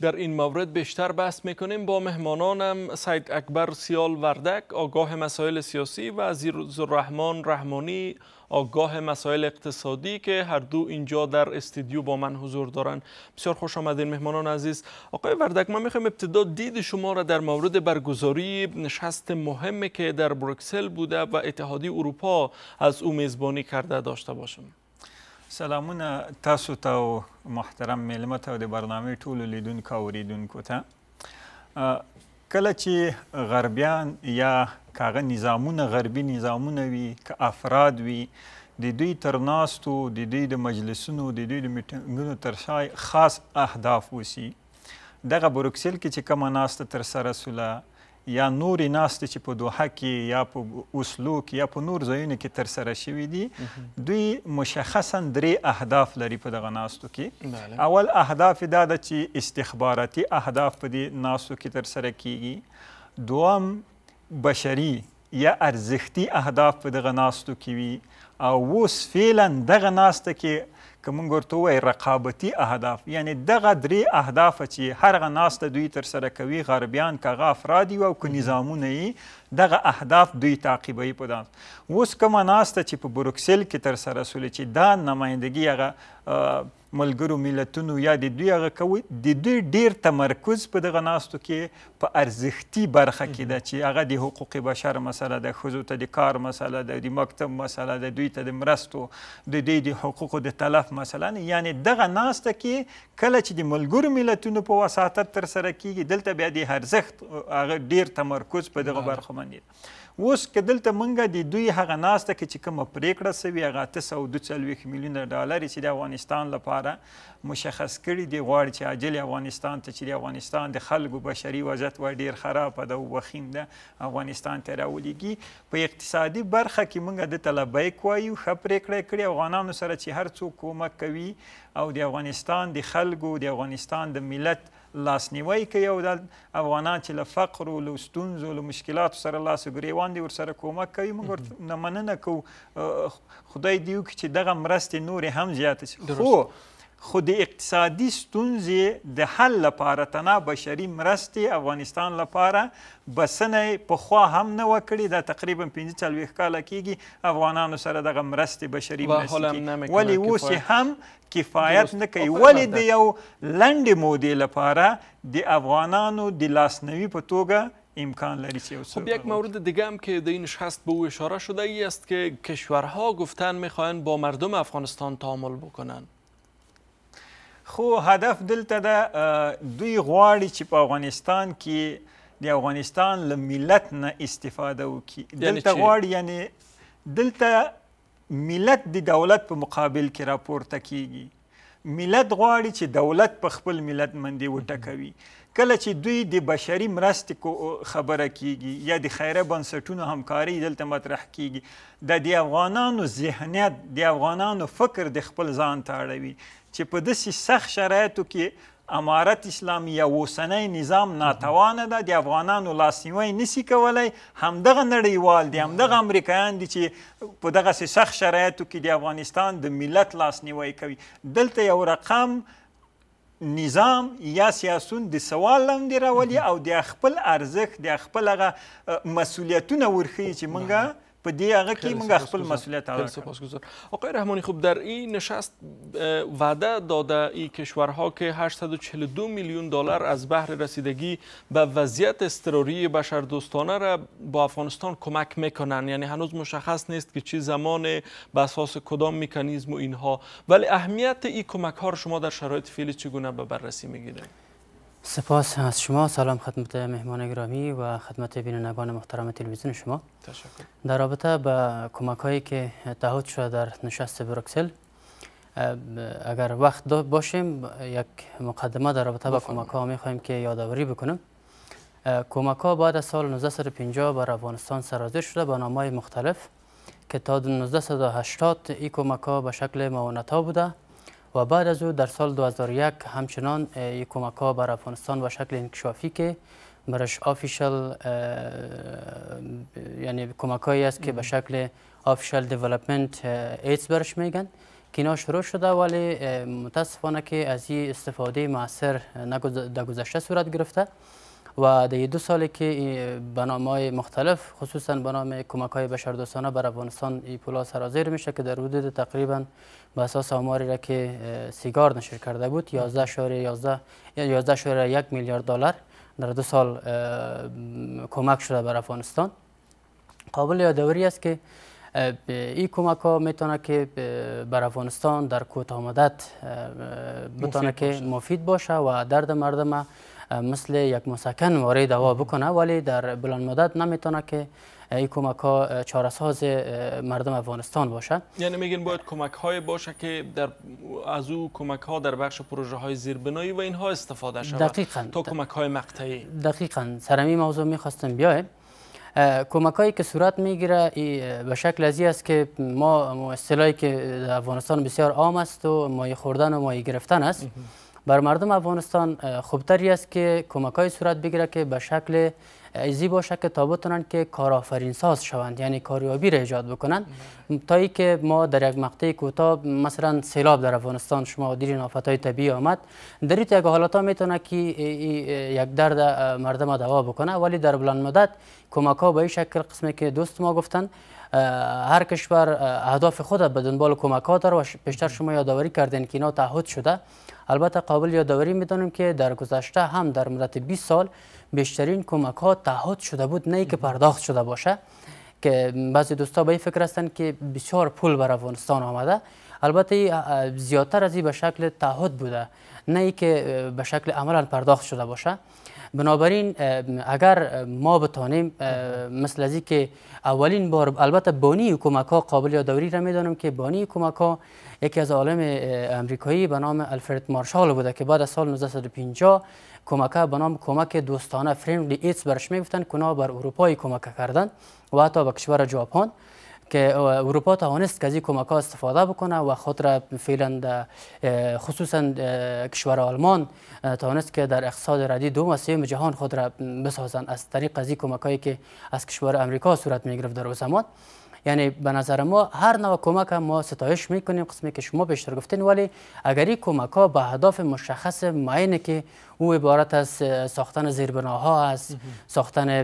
در این مورد بیشتر بحث میکنیم با مهمانانم سید اکبر سیال وردک آگاه مسائل سیاسی و الرحمن رحمانی آگاه مسائل اقتصادی که هر دو اینجا در استودیو با من حضور دارند بسیار خوش آمدین مهمانان عزیز آقای وردک من میخوایم ابتدا دید شما را در مورد برگزاری نشست مهمی که در بروکسل بوده و اتحادیه اروپا از او میزبانی کرده داشته باشم سلامونه تاسو ته او محترم میلمه ته د برنامې ټولو لیدونکو او اوریدونکو ته کله چې غربیان یا کاغه نظامونه غربي نظامونه وي که افراد وي د دوی تر ناستو د دوی د مجلسونو د دوی د میټنګونو تر شای خاص اهداف وسی دغه بروکسل کې چې کومه ناسته تر سره سوله یا نورې ناستې چې په دوحه کې یا په اسلو کې یا په نور ځایونو کې ترسره شوي دي دوی مشخصا درې اهداف لري په دغه ناستو کې اول اهداف دا ده چې استخباراتي اهداف په دې ناستو کې ترسره کیږي دوم بشري یا ارزښتي اهداف په دغه ناستو کې وي او اوس فعلا دغه ناسته کې که مونږ ورته ووایو رقابتي اهداف یعنی دغه درې اهداف چې هر هغه ناسته دوی ترسره کوي غربیان که هغه افراد او که نظامونه یې دغه اهداف دوی تعقیبوي په داس اوس کومه ناسته چې په بروکسل کې ترسره سولې چې دا نمایندګي هغه ملګرو ملتونو یا د دوی هغه کوي د دوی ډیر تمرکز په دغه ناستو کې په ارزښتي برخه کې ده چې هغه د حقوق بشر مسله ده ښځو ته د کار مسله ده د مکتب مسله ده دوی ته د مرستو د دوی د حقوقو د تلف مسله نه یعنی دغه ناسته کې کله چې د ملګرو ملتونو په وساطت ترسره کیږي دلته بیا د ارزښت هغه ډیر تمرکز په دغه برخه باندې اوس که دلته مونږ د دوی هغه ناسته کې چې کومه پریکړه سوي هغه اته سوه دوه څلوېښت میلیونه ډالر چې د افغانستان لپاره مشخص کړي دي غواړي چې عاجل افغانستان ته چې د افغانستان د خلکو بشري وضعیت وایي ډېر خرابه ده او وخیم ده افغانستان ته راولیږي په اقتصادي برخه کې مونږ د لبیک وایو ښه پریکړه کړې افغانانو سره چې هر څوک کومک کوي او د افغانستان د خلکو د افغانستان د ملت لاسنیوي کوي او د افغانان چې له فقر او له ستونزو له مشکلاتو سره لاس ګریوان دي ورسره کومک کوي موږ ورته مننه کوو خدای دې وکړي چې دغه مرستې نورې هم زیاتې شي خو خو د اقتصادي ستونزې د حل لپاره تنا بشري مرستې افغانستان لپاره بسنه پخوا هم نه وکړي دا تقریبا 45 کاله کېږي افغانانو سره دغه مرستې بشري مرستې ولی اوس هم کفایت نه کوي ولی د یو لنډې مودې لپاره د افغانانو د لاسنوي په توګه امکان لري چه خب یک مورد دیگه هم که در این نشست به او اشاره شده ای است که کشورها گفتن میخواهند با مردم افغانستان تعامل بکنند خو هدف دلته د دوی غواړي چې په افغانستان کې د افغانستان له ملت نه استفاده وکړي دلته غواړي یعنی دلته ملت د دولت په مقابل کې راپورته کیږي ملت غواړي چې دولت په خپل ملت مندي وټکوي کله چې دوی د بشري مرستې خبره کیږي یا د خیره بنسټونو همکاري دلته مطرح کیږي د دې افغانانو ذهنیت د افغانانو فکر د خپل ځان ته اړوي چې په داسې سخت شرایطو کې امارت اسلامیه اوسنی نظام ناتوانه ده د افغانانو لاسنیوی نسی کولی همدغه نړیوال دی همدغه امریکایان دي چې په دغسې سخت شرایطو کې د افغانستان د ملت لاسنیوی کوي دلته یو رقم نظام یا سیاسون د سوال لاندې راولي او د خپل ارزښت د خپل هغه مسولیتونه ورښیي چې موږ په دې هغه مسئولیت ادا آقای رحمانی خوب در این نشست وعده داده ای کشورها که 842 میلیون دلار از بحر رسیدگی به وضعیت بشر بشردوستانه را با افغانستان کمک میکنن یعنی هنوز مشخص نیست که چه زمان به اساس کدام مکانیزم و اینها ولی اهمیت این کمک ها رو شما در شرایط فعلی چگونه به بررسی میگیرید سپاس از شما سلام خدمت مهمان گرامی و خدمت بینندگان محترم تلویزیون شما تشکر در رابطه به کمک هایی که تعهد شده در نشست بروکسل اگر وقت باشیم یک مقدمه در رابطه با کمک ها میخوایم که یادآوری بکنم کمک ها بعد از سال 1950 بر افغانستان سرازیر شده با نامهای مختلف که تا 1980 این کمک ها به شکل معاونت ها بوده و بعد از او در سال 2001 همچنان یک کمک ها بر افغانستان و شکل انکشافی که برش آفیشل یعنی کمک است که به شکل آفیشل دیولپمنت ایدز برش میگن که اینا شروع شده ولی متاسفانه که از این استفاده معصر در گذشته صورت گرفته و در دو سالی که بنامه مختلف خصوصا بنامه کمک های بشردوستانه بر افغانستان ای پولا سرازیر میشه که در حدود تقریبا به اساس آماری را که سیگار نشر کرده بود 11 شاره یک میلیارد دلار در دو سال کمک شده بر افغانستان قابل یادآوری است که این کمک ها میتونه که بر افغانستان در کوت آمدت که مفید باشه و درد مردم مثل یک مسکن وارد دوا بکنه ولی در بلند مدت نمیتونه که این کمک ها چاره مردم افغانستان باشه یعنی میگن باید کمک های باشه که در از او کمک ها در بخش پروژه های زیربنایی و اینها استفاده شود دقیقاً تا کمک های مقطعی دقیقاً سرمی موضوع میخواستم بیایم کمک هایی که صورت میگیره به شکل ازی است که ما اصطلاحی که افغانستان بسیار عام است و مایه خوردن و مایه گرفتن است بر مردم افغانستان خوبتری است که کمک های صورت بگیره که به شکل ایزی باشه که تا بتونن که کارآفرین ساز شوند یعنی کاریابی را ایجاد بکنند بله. تا ای که ما در یک مقطه کوتاه مثلا سیلاب در افغانستان شما دیر نافت های طبیعی آمد در یک حالات میتونه که یک درد مردم دوا بکنه ولی در بلند مدت کمک ها به این شکل قسمی که دوست ما گفتن هر کشور اهداف خود به دنبال کمک ها و بیشتر شما یادآوری کردین که اینا تعهد شده البته قابل یادواری میدانیم که در گذشته هم در مدت 20 سال بیشترین کمک ها تعهد شده بود نه که پرداخت شده باشه که بعضی دوستا به این فکر هستند که بسیار پول بر افغانستان آمده البته زیادتر از این به شکل تعهد بوده نه ای که به شکل عملا پرداخت شده باشه بنابراین اگر ما بتانیم مثل از که اولین بار البته بانی کمک ها قابل دوری را میدانم که بانی کمک ها یکی از عالم امریکایی به نام الفرد مارشال بوده که بعد از سال 1950 کمک به نام کمک دوستانه فریندی ایتس برش میگفتن کنا بر اروپای کمک کردن و حتی به کشور جاپان که اروپا توانست که از این کمک ها استفاده بکنه و خود را فعلا خصوصا کشور آلمان توانست که در اقتصاد ردی دوم و جهان خود را بسازند از طریق از این کمک که از کشور امریکا صورت میگرفت در او یعنی به نظر ما هر نوع کمک ما ستایش میکنیم قسمی که شما بیشتر گفتین ولی اگر این کمک ها به هداف مشخص معینه که او عبارت از ساختن زیربناها است ساختن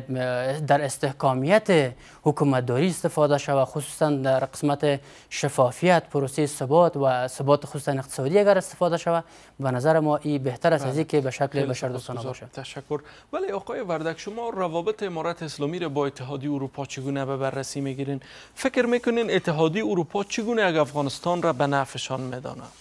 در استحکامیت حکومتداری استفاده شود خصوصا در قسمت شفافیت پروسه ثبات و ثبات خصوصا اقتصادی اگر استفاده شود به نظر ما این بهتر است از بله. اینکه به شکل دوستانه خب، باشد تشکر ولی آقای وردک شما روابط امارت اسلامی را با اتحادی اروپا چگونه به بررسی میگیرین فکر میکنین اتحادیه اروپا چگونه اگر افغانستان را به نفعشان میداند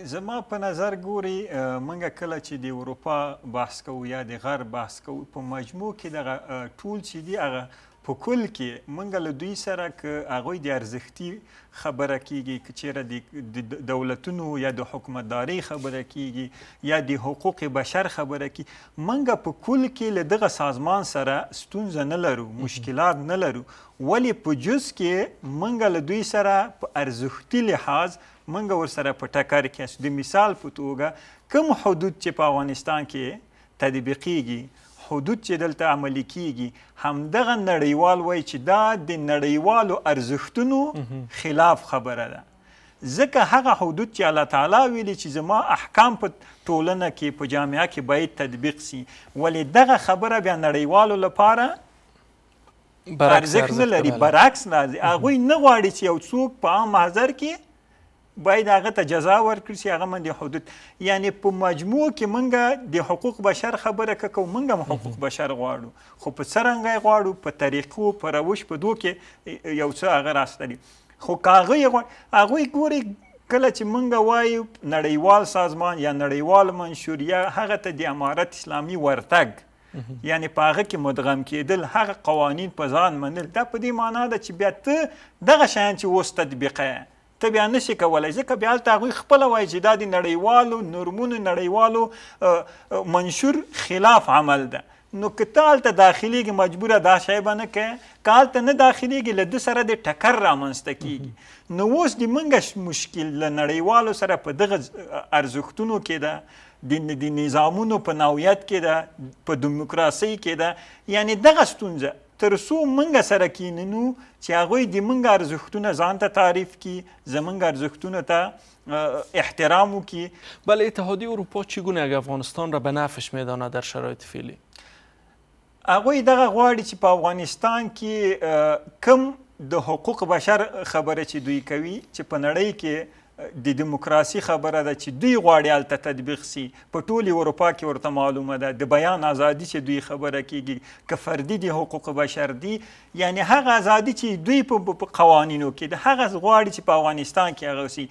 زما په نظر ګوري منګه کله چې د اروپا بحث کوو یا د غرب بحث کوو په مجموع کې دغه ټول چې دی هغه په کل کې منګه له دوی سره ک هغه د ارزښتي خبره کیږي چې چیرې د دولتونو یا د حکومتداري خبره کیږي یا د حقوق بشر خبره کی منګه په کل کې له دغه سازمان سره ستونزه نه لرو مشکلات نه لرو ولی په جز کې منګه له دوی سره په ارزښتي لحاظ منګه ورسره په ټکر کې د مثال په توګه کوم حدود چې په افغانستان کې تطبیقیږي حدود چې دلته عملی کیږي همدغه نړیوال وای چې دا د نړیوالو ارزښتونو خلاف خبره ده ځکه هغه حدود چې الله تعالی ویلي چې زما احکام په ټولنه کې په جامعه کې باید تطبیق سي ولې دغه خبره بیا نړیوالو لپاره ارزښت نه لري برعکس نه هغوی نه غواړي چې یو څوک په عام محضر کې باید هغه ته جزا ورکړي چې هغه باندې حدود یعنی په مجموع کې مونږ د حقوق بشر خبره کوو مونږ هم حقوق بشر غواړو خو په څه رنګه غواړو په طریقو په روش په دوه کې یو څه هغه راستلي خو کاغه هغه ګوري کله چې مونږ وایو نړیوال سازمان یا نړیوال منشوریه هغه ته د امارت اسلامي ورتګ یعنی په هغه کې مدغم کېدل هغه قوانین په ځان منل دا په دې معنا ده چې بیا ته دغه شیان چې اوس تطبیقه ته بیا نشي کولای ځکه بیا هلته هغوی خپله وایي چې دا د نړیوالو نورمونو نړیوالو منشور خلاف عمل ده نو که ته هلته داخلیږي مجبوره دا شی به نه کوې که هلته نه داخلیږي له ده سره د ټکر رامنځته کیږي نو اوس د موږ مشکل له نړیوالو سره په دغه ارزښتونو کې ده د نظامونو په ناویت کې ده په دیموکراسۍ کې ده یعنی دغه ستونزه ترسو منګه سره کیننو چې هغه د منګه ارزښتونه ځان ته تعریف کی زمنګ ارزښتونه ته احترام وکي بل اتحادیه اروپا چگونه افغانستان را به نفعش میداند در شرایط فعلی هغه دغه غواړي چې په افغانستان کې کم د حقوق بشر خبره چې دوی کوي چې په نړۍ کې د دیموکراسي خبره ده چې دوی غواړي هلته تطبیق سي په ټول اروپا کې ورته معلومه ده د بیان ازادي چې دوی خبره کیږي که فردي دي حقوق بشر دي یعنی هغه ازادي چې دوی په قوانینو کې ده هغه غواړي چې په افغانستان کې هغه سي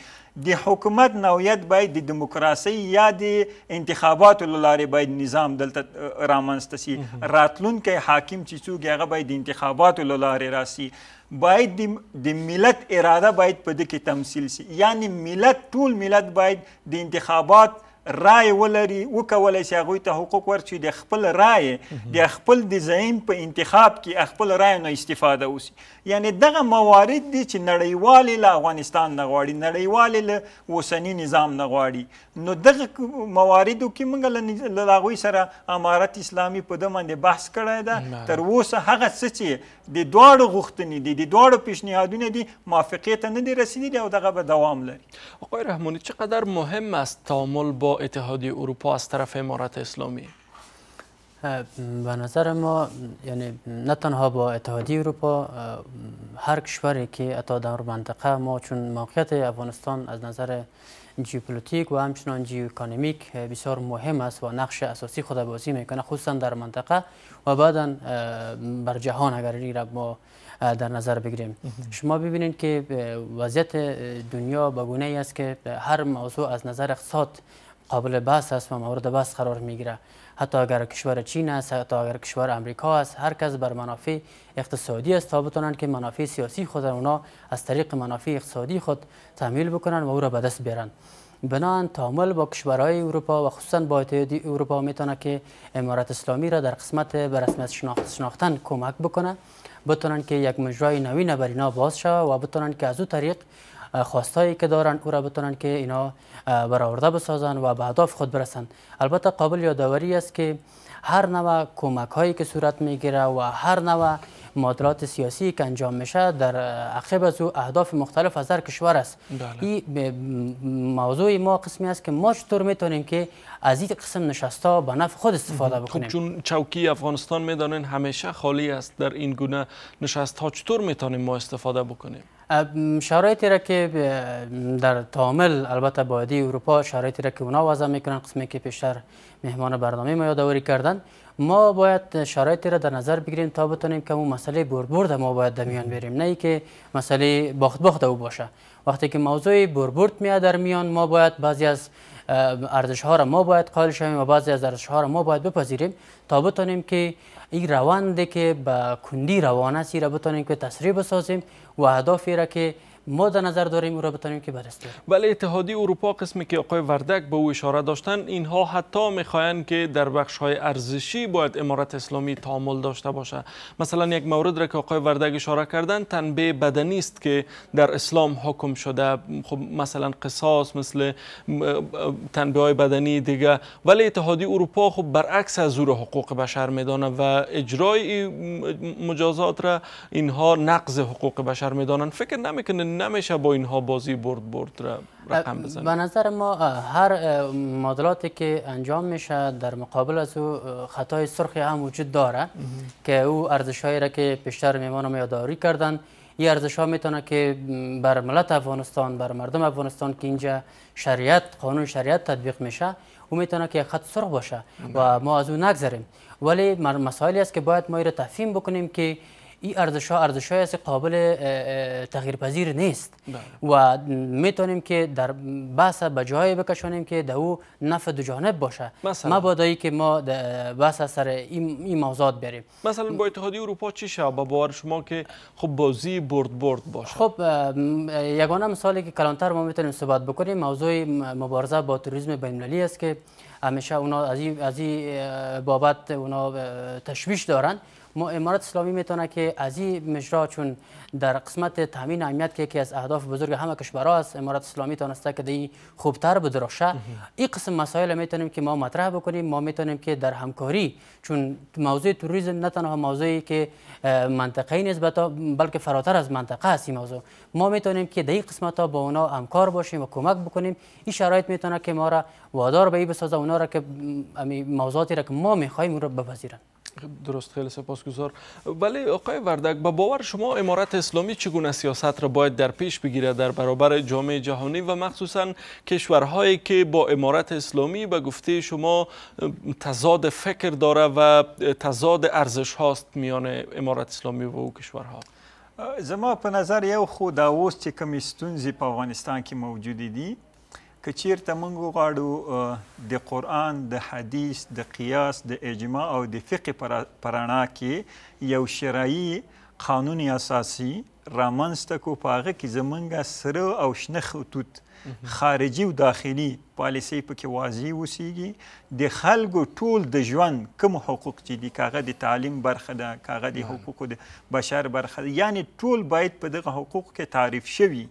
د حکومت نویت باید د دیموکراسي یا د انتخاباتو لارې باید نظام دلته رامنځته سي راتلونکی حاکم چې څوک هغه باید د انتخاباتو لارې راسي باید د ملت اراده باید په دې کې تمثيل شي یعنی ملت ټول ملت باید د انتخابات رای ولري وکولی شي هغوی ته حقوق ورکړي د خپل رای د خپل ډیزاین په انتخاب کې خپل رای نه استفاده وسي یعنی دغه موارد دي چې نړیوالې له افغانستان نه غواړي نړیوالې له اوسني نظام نه غواړي نو دغه مواردو کې موږ له هغوی سره امارت اسلامي په ده باندې بحث کړی ده تر اوسه هغه څه چې د دواړو غوښتنې دي د دواړو پیشنهادونه دي موافقې ته نه دي رسېدلي او دغه به دوام لري آقای رحمانی چقدر مهم است تعامل با اتحادیه اروپا از طرف امارت اسلامی به نظر ما یعنی نه تنها با اتحادیه اروپا هر کشوری که اتا در منطقه ما چون موقعیت افغانستان از نظر جیوپولیتیک و همچنان جیواکانومیک بسیار مهم است و نقش اساسی خود بازی میکنه خصوصا در منطقه و بعدا بر جهان اگر این ما در نظر بگیریم شما ببینید که وضعیت دنیا به گونه ای است که هر موضوع از نظر اقتصاد قابل بحث است و مورد بحث قرار میگیره حتی اگر کشور چین است حتی اگر کشور امریکا است هر کس بر منافع اقتصادی است تا بتونن که منافع سیاسی خود اونا از طریق منافع اقتصادی خود تحمیل بکنن و او را به دست بیارن بنان تعامل با کشورهای اروپا و خصوصا با اتحادیه اروپا میتونه که امارات اسلامی را در قسمت به رسمیت شناختن کمک بکنه بتونن که یک مجرای نوین بر باز و بتونن که از او طریق خواستایی که دارن او را بتونن که اینا برآورده بسازن و به هدف خود برسن البته قابل یادآوری است که هر نوع کمک هایی که صورت میگیره و هر نوع معادلات سیاسی که انجام میشه در عقب از او اهداف مختلف از هر کشور است بله. این موضوع ما قسمی است که ما چطور میتونیم که از این قسم نشستا به نفع خود استفاده بکنیم چون چوکی افغانستان میدانن همیشه خالی است در این گونه نشست ها چطور میتونیم ما استفاده بکنیم شرایطی را که در تعامل البته بایدی اروپا شرایطی را که اونا وضع میکنن قسمی که پیشتر مهمان برنامه ما یادآوری کردن ما باید شرایطی را در نظر بگیریم تا بتونیم که اون مسئله برد ما باید در میان بریم نه که مسئله باخت باخت او باشه وقتی که موضوع بربرد میاد در میان ما باید بعضی از ارزش ها را ما باید قائل شویم و بعضی از ارزش ها را ما باید بپذیریم تا بتانیم که این روندی که به کندی روان است را بتانیم که تصریب بسازیم و اهدافی را که ما در نظر داریم او را بتانیم که برسته. بله اتحادی اروپا قسمی که آقای وردک به او اشاره داشتن اینها حتی میخواهند که در بخش های ارزشی باید امارت اسلامی تعامل داشته باشه مثلا یک مورد را که آقای وردک اشاره کردن تنبه بدنی است که در اسلام حکم شده خب مثلا قصاص مثل تنبه های بدنی دیگه ولی اتحادی اروپا خب برعکس از زور حقوق بشر میدانه و اجرای مجازات را اینها نقض حقوق بشر میدانند فکر نمیکنه نمیشه با اینها بازی برد برد رقم به نظر ما هر معادلاتی که انجام میشه در مقابل از او خطای سرخ هم وجود داره که او هایی را که پیشتر میمانم یادآوری کردن این ارزش ها میتونه که بر ملت افغانستان بر مردم افغانستان که اینجا شریعت قانون شریعت تطبیق میشه او میتونه که خط سرخ باشه و ما از او نگذریم ولی مسائلی است که باید ما را تفهیم بکنیم که این ارزش ها ارزش های قابل تغییر پذیر نیست بله. و میتونیم که در بحث به جای بکشانیم که در او نفع دو جانب باشه ما بادایی که ما بحث سر این موضوعات بریم مثلا با اتحادیه اروپا چی شد با باور شما که خب بازی برد برد باشه خب یگانه مثالی که کلانتر ما میتونیم صحبت بکنیم موضوع مبارزه با تروریسم بین است که همیشه اونا از این بابت اونا تشویش دارن ما امارات اسلامی میتونه که از این مجرا چون در قسمت تامین امنیت که یکی از اهداف بزرگ همه کشورها است امارات اسلامی تونسته که دی خوبتر بدرخشه این قسم مسائل میتونیم که ما مطرح بکنیم ما میتونیم که در همکاری چون موضوع توریسم نه تنها موضوعی که منطقه نیست بلکه فراتر از منطقه است این موضوع ما میتونیم که دی قسمت ها با اونا همکار باشیم و کمک بکنیم این شرایط میتونه که ما را وادار به بسازه اونا را که موضوعاتی را که ما میخواهیم را بپذیرند درست خیلی سپاسگزار ولی آقای وردک با باور شما امارت اسلامی چگونه سیاست را باید در پیش بگیره در برابر جامعه جهانی و مخصوصا کشورهایی که با امارت اسلامی به گفته شما تضاد فکر داره و تضاد ارزش هاست میان امارت اسلامی و او کشورها زما په نظر یو خو دا اوس چې کومې ستونزې په افغانستان که چیرته موږ غواړو د قرآن د حدیث د قیاس د اجماع او د فقه پرانا کې یو شرعي قانون اساسي رامنځته کو په هغه کې زمونږ سره او شنه خطوط خارجي او داخلي پالیسۍ پکې واضح وسیږي د خلکو ټول د ژوند کوم حقوق چې دي کاغه د تعلیم برخه ده کاغه د حقوقو د بشر برخه ده یعنی ټول باید په دغه حقوق کې تعریف شوي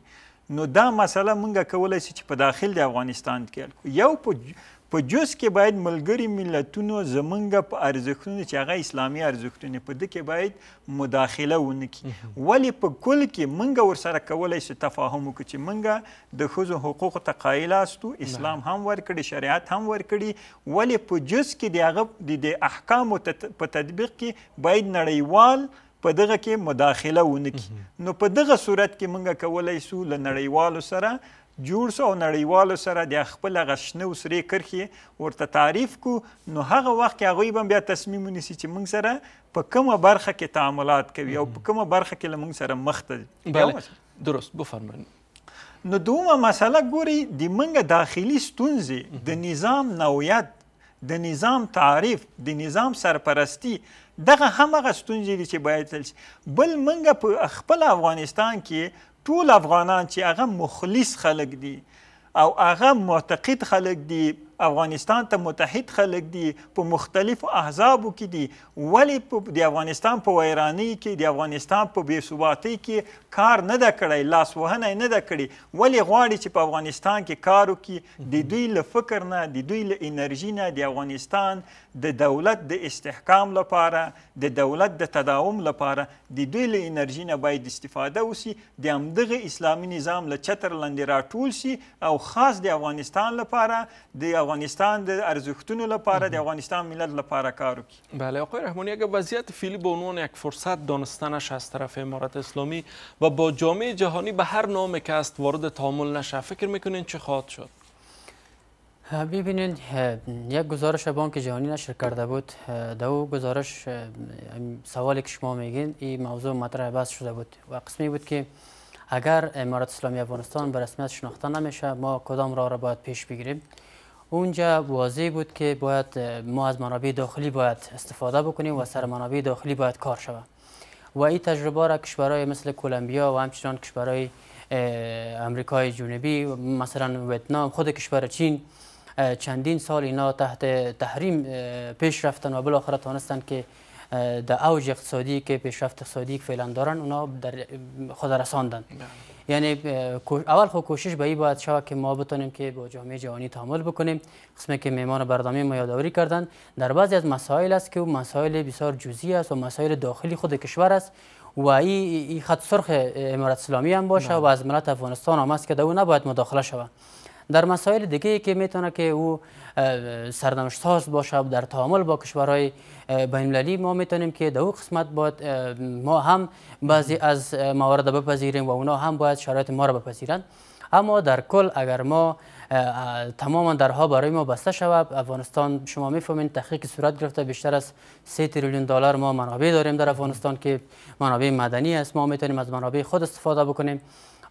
نو دا مسله مونږ کولای شو چې په داخل د افغانستان کې یو په په جوس کې باید ملګری ملتونو زمونږ په ارزښتونو چې هغه اسلامي ارزښتونه په دې کې باید مداخله ونکړي ولی په کل کې مونږ ورسره کولای شو تفاهم وکړو چې مونږ د ښځو حقوقو ته قایل استو اسلام هم ورکړي شریعت هم ورکړي ولی په جوس کې د هغه د احکامو په تطبیق کې باید نړیوال په دغه کې مداخله ونکي نو په دغه صورت کې موږ کولای سو ل نړیوالو سره جوړ سو نړیوالو سره د خپل غشنه وسري کرخي ورته تعریف کو نو هغه وخت کې هغه به بیا تصمیم ونیسي چې موږ سره په کومه برخه کې تعاملات کوي او په کومه برخه کې موږ سره مخ ته بله درست بفرمایئ نو دومره مسله ګوري د منګه داخلي ستونزې د نظام نویت د نظام تعریف د نظام سرپرستی دغه همغه ستونزې دي چې باید تل بل منګه په خپل افغانستان کې ټول افغانان چې هغه مخلص خلک دي او هغه معتقد خلک دي افغانستان ته متحد خلک دي په مختلفو احزابو کې دي ولې په د افغانستان په ویرانۍ کې د افغانستان په بېثباتۍ کې کار نه ده کړی لاسوهنه یې نه ده کړې ولې غواړي چې په افغانستان کې کار وکړي د دوی له فکر نه د دوی له انرژي نه د افغانستان د دولت د استحکام لپاره د دولت د تداوم لپاره د دوی له انرژي نه باید استفاده وسی د همدغه اسلامي نظام له چتر لاندې راټول شي او خاص د افغانستان لپاره د افغانستان د ارزښتونو لپاره د افغانستان ملت لپاره کار وکړي بله آقای رحمانی اگر وضعیت فیلی به عنوان یک فرصت دانستنش از طرف امارت اسلامی و با جامعه جهانی به هر نام که است وارد تعامل نشه فکر میکنین چه خواهد شد ببینید یک گزارش بانک جهانی نشر کرده بود دو گزارش سوالی که شما میگین این موضوع مطرح بحث شده بود و قسمی بود که اگر امارات اسلامی افغانستان به رسمیت شناخته نمیشه ما کدام راه را باید پیش بگیریم اونجا واضح بود که باید ما از منابع داخلی باید استفاده بکنیم و سر منابع داخلی باید کار شود و این تجربه را کشورهای مثل کلمبیا و همچنان کشورهای امریکای جنوبی مثلا ویتنام خود کشور چین چندین سال اینا تحت تحریم پیش رفتن و بالاخره توانستند که در اوج اقتصادی که پیشرفت اقتصادی که دارن اونا در خود رساندن بله. یعنی اول خو خب کوشش به این باید شود که ما بتونیم که با جامعه جهانی تعامل بکنیم قسمی که میمان برنامه ما یادوری کردن در بعضی از مسائل است که مسائل بسیار جزئی است و مسائل داخلی خود کشور است و این خط سرخ امارت اسلامی هم باشه بله. و از ملت افغانستان هم است که در او نباید مداخله شود در مسائل دیگه که میتونه که او سرنوشت ساز باشه در تعامل با کشورهای بینالمللی ما میتونیم که در او قسمت باید ما هم بعضی از موارد بپذیریم و اونا هم باید شرایط ما را بپذیرند اما در کل اگر ما تماما درها برای ما بسته شود افغانستان شما میفهمین تحقیق صورت گرفته بیشتر از 3 تریلیون دلار ما منابع داریم در افغانستان که منابع مدنی است ما میتونیم از منابع خود استفاده بکنیم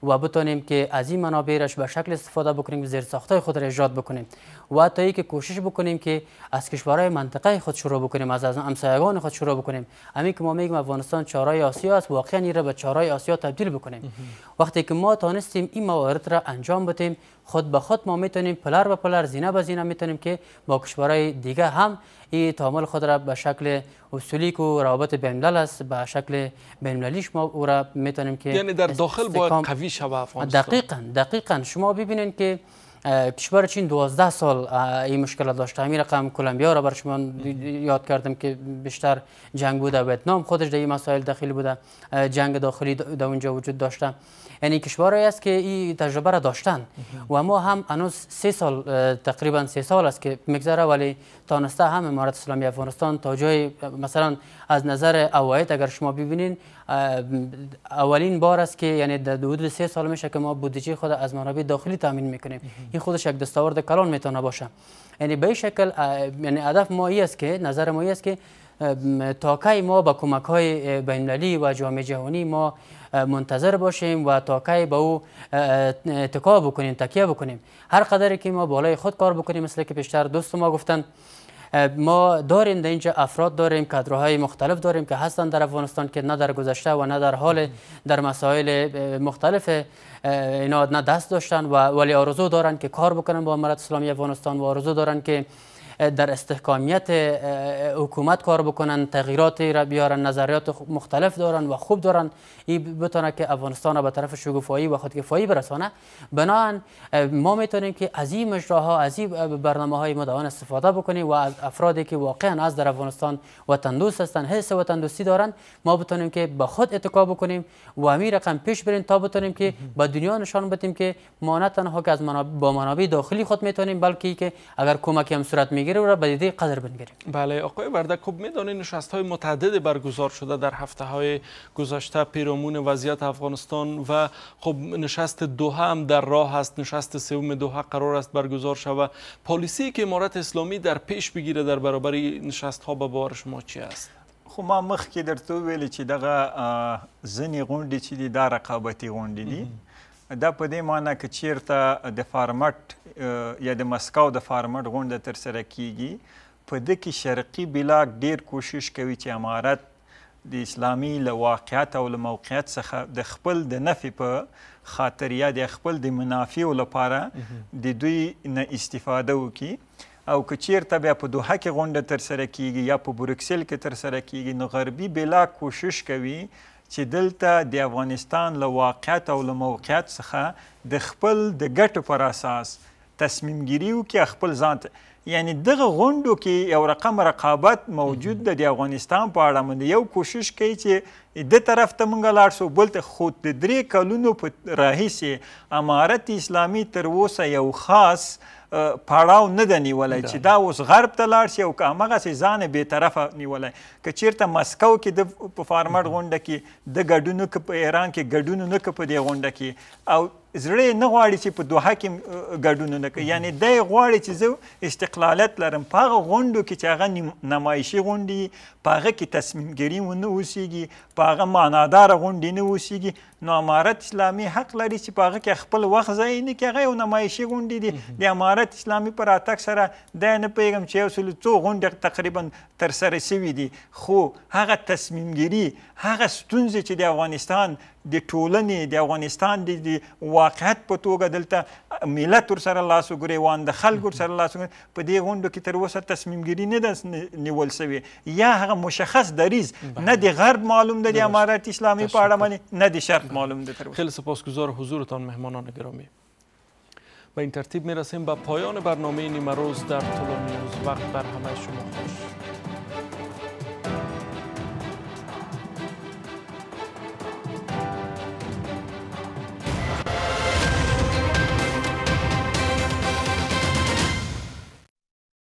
و بتانیم که از این منابعش به شکل استفاده بکنیم زیر ساختای خود را ایجاد بکنیم و تا که کوشش بکنیم که از کشورهای منطقه خود شروع بکنیم از از همسایگان خود شروع بکنیم همین که ما میگیم افغانستان چارای آسیا است واقعا این را به چارای آسیا تبدیل بکنیم وقتی که ما تانستیم این موارد را انجام بدیم خود به خود ما میتونیم پلر به پلر زینه به زینه میتونیم که با کشورهای دیگه هم این تعامل خود را به شکل اصولی و روابط بین است به شکل بین ما او را میتونیم که یعنی در داخل باید قوی شوه افغانستان دقیقاً دقیقاً شما ببینید که کشور چین 12 سال این مشکل داشته همین رقم کلمبیا را بر شما یاد کردم که بیشتر جنگ بوده ویتنام خودش در این مسائل داخلی بوده جنگ داخلی در اونجا وجود داشته یعنی کشورهایی است که این تجربه را داشتن و ما هم هنوز سه سال تقریبا سه سال است که می‌گذره ولی تانسته هم امارت اسلامی افغانستان تا جای مثلا از نظر اوایت اگر شما ببینین اولین بار است که یعنی در حدود سه سال میشه که ما بودجه خود از منابع داخلی تامین میکنیم خودش یک دستاورد کلان میتونه باشه یعنی به شکل یعنی هدف ما است که نظر ما است که تاکای ما با کمک های بین و جامعه جهانی ما منتظر باشیم و تاکای به او اتکا بکنیم تکیه بکنیم هر قدری که ما بالای خود کار بکنیم مثل که بیشتر دوست ما گفتن ما داریم در اینجا افراد داریم کادرهای مختلف داریم که هستند در افغانستان که نه در گذشته و نه در حال در مسائل مختلف اینا نه دست داشتن و ولی آرزو دارن که کار بکنن با امارت اسلامی افغانستان و آرزو دارن که در استحکامیت حکومت کار بکنن تغییراتی را بیارن نظریات مختلف دارن و خوب دارن این بتونه که افغانستان را به طرف شگفایی و خودکفایی برسانه بناهن ما میتونیم که از این مجراها از این برنامه های مدوان استفاده بکنیم و از افرادی که واقعا از در افغانستان و دوست هستن حس و دوستی دارن ما بتونیم که به خود اتکا بکنیم و همین رقم پیش بریم تا بتونیم که به دنیا نشان بدیم که ما نه تنها که از منابع با منابع داخلی خود میتونیم بلکه که اگر کمکی هم صورت را به قدر بنگریم بله آقای وردک خب میدانه نشست های متعدد برگزار شده در هفته های گذشته پیرامون وضعیت افغانستان و خب نشست دو هم در راه است نشست سوم دوها قرار است برگزار شود پالیسی که امارت اسلامی در پیش بگیره در برابر نشست ها به باور شما چی است خب ما مخکې درته ویلې چې دغه زنی غونډې چې دي دا رقابتي غونډې دا په دې معنی کې چیرته د فارمټ یا د مسکو د فارمټ غونډه تر سره کیږي په دې کې شرقي بلاک ډیر کوشش کوي چې امارت د اسلامي له واقعیت او له موقعیت څخه د خپل د نفي په خاطر یا د خپل د منافع لپاره د دوی نه استفاده وکړي او که چیرته بیا په دوحه کې غونډه تر سره کیږي یا په بروکسل کې تر سره کیږي نو غربي بلاک کوشش کوي چې دلته د افغانستان له واقعیت او له موقعیت څخه د خپل د ګټو پر اساس تصمیم ګیری وکړي خپل ځان یعنی دغه غونډو کې یو رقم رقابت موجود ده د افغانستان په اړه باندې یو کوشش کوي چې د طرف ته مونږ لاړ شو بل ته خو د درې کلونو په راهیسې امارت اسلامي تر اوسه یو خاص آه پړاو نه ده نیولی چې دا اوس غرب ته لاړ شي او که همغسې ځان یې بېطرفه نیولی که چیرته مسکو کې د په فارمټ غونډه کې د ګډون که په ایران کې ګډون نه که په دې غونډه کې او زړه نه غواړي چې په دوه کې ګډون نه کوي یعنی دی غواړي چې زه استقلالت لرم په هغه غونډو کې چې هغه نمایشي غونډې په هغه کې تصمیمګیري ونه اوسیږي په هغه معناداره غونډې نه اوسیږي نو امارت اسلامي حق لري چې په هغه کې خپل وخت ځای نه کې هغه یو نمایشي غونډې دي د امارت اسلامي پر راتګ سره دا نه پوهېږم چې یو سل څو غونډې تقریبا ترسره سوي دي خو هغه تصمیمګیري هغه ستونزې چې د افغانستان د ټولنې د افغانستان د واقعیت په توګه دلته ملت ورسره لاس وګرېوان د خلکو ورسره لاس په دې غونډو کې تر اوسه تصمیمګیري نه ده نیول سوې یا هغه مشخص دریز نه د غرب معلوم ده د امارت اسلامی په اړه باندې نه د شرق معلوم ده تر اوسه خیلی سپاسگزار حضورتان مهمانان گرامی به این ترتیب میرسیم به پایان برنامه نیمه روز در طول روز وقت بر همه شما خوش